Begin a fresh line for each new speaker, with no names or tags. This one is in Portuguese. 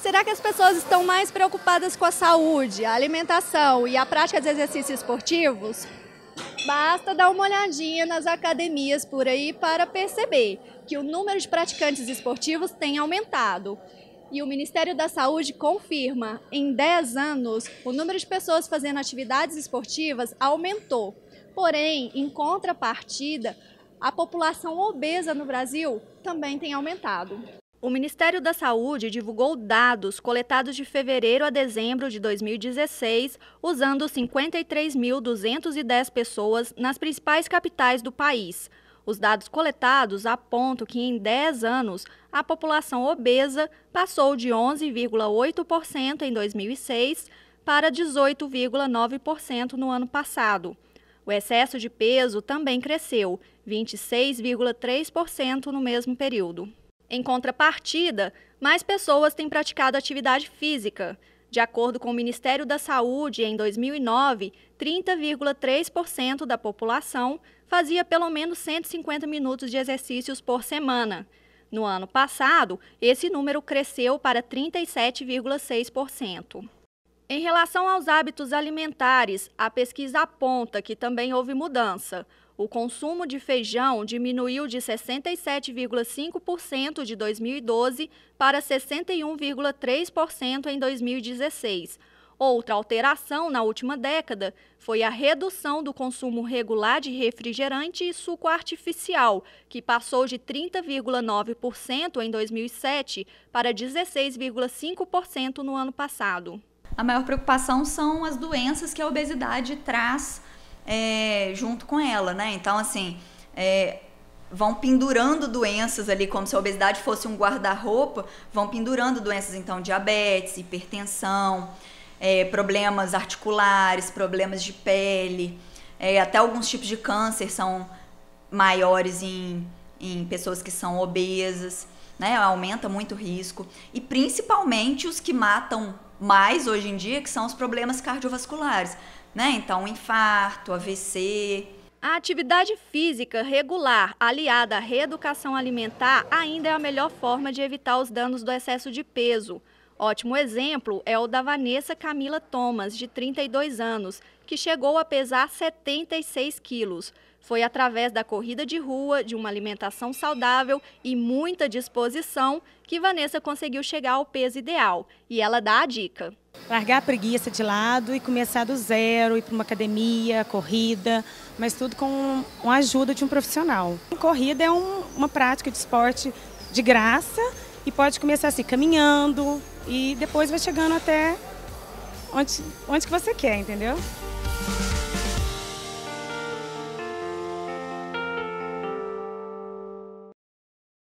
Será que as pessoas estão mais preocupadas com a saúde, a alimentação e a prática de exercícios esportivos? Basta dar uma olhadinha nas academias por aí para perceber que o número de praticantes esportivos tem aumentado. E o Ministério da Saúde confirma, em 10 anos, o número de pessoas fazendo atividades esportivas aumentou. Porém, em contrapartida, a população obesa no Brasil também tem aumentado. O Ministério da Saúde divulgou dados coletados de fevereiro a dezembro de 2016, usando 53.210 pessoas nas principais capitais do país. Os dados coletados apontam que em 10 anos a população obesa passou de 11,8% em 2006 para 18,9% no ano passado. O excesso de peso também cresceu, 26,3% no mesmo período. Em contrapartida, mais pessoas têm praticado atividade física. De acordo com o Ministério da Saúde, em 2009, 30,3% da população fazia pelo menos 150 minutos de exercícios por semana. No ano passado, esse número cresceu para 37,6%. Em relação aos hábitos alimentares, a pesquisa aponta que também houve mudança o consumo de feijão diminuiu de 67,5% de 2012 para 61,3% em 2016. Outra alteração na última década foi a redução do consumo regular de refrigerante e suco artificial, que passou de 30,9% em 2007 para
16,5% no ano passado. A maior preocupação são as doenças que a obesidade traz é, junto com ela, né? Então, assim, é, vão pendurando doenças ali, como se a obesidade fosse um guarda-roupa, vão pendurando doenças, então, diabetes, hipertensão, é, problemas articulares, problemas de pele, é, até alguns tipos de câncer são maiores em, em pessoas que são obesas, né? Aumenta muito o risco. E principalmente os que matam mais hoje em dia, que são os problemas cardiovasculares, né? Então, infarto, AVC. A atividade física regular,
aliada à reeducação alimentar, ainda é a melhor forma de evitar os danos do excesso de peso. Ótimo exemplo é o da Vanessa Camila Thomas, de 32 anos, que chegou a pesar 76 quilos. Foi através da corrida de rua, de uma alimentação saudável e muita disposição que Vanessa conseguiu chegar ao peso ideal. E ela dá a dica.
Largar a preguiça de lado e começar do zero, ir para uma academia, corrida, mas tudo com a ajuda de um profissional. Corrida é um, uma prática de esporte de graça e pode começar assim, caminhando e depois vai chegando até onde, onde que você quer, entendeu?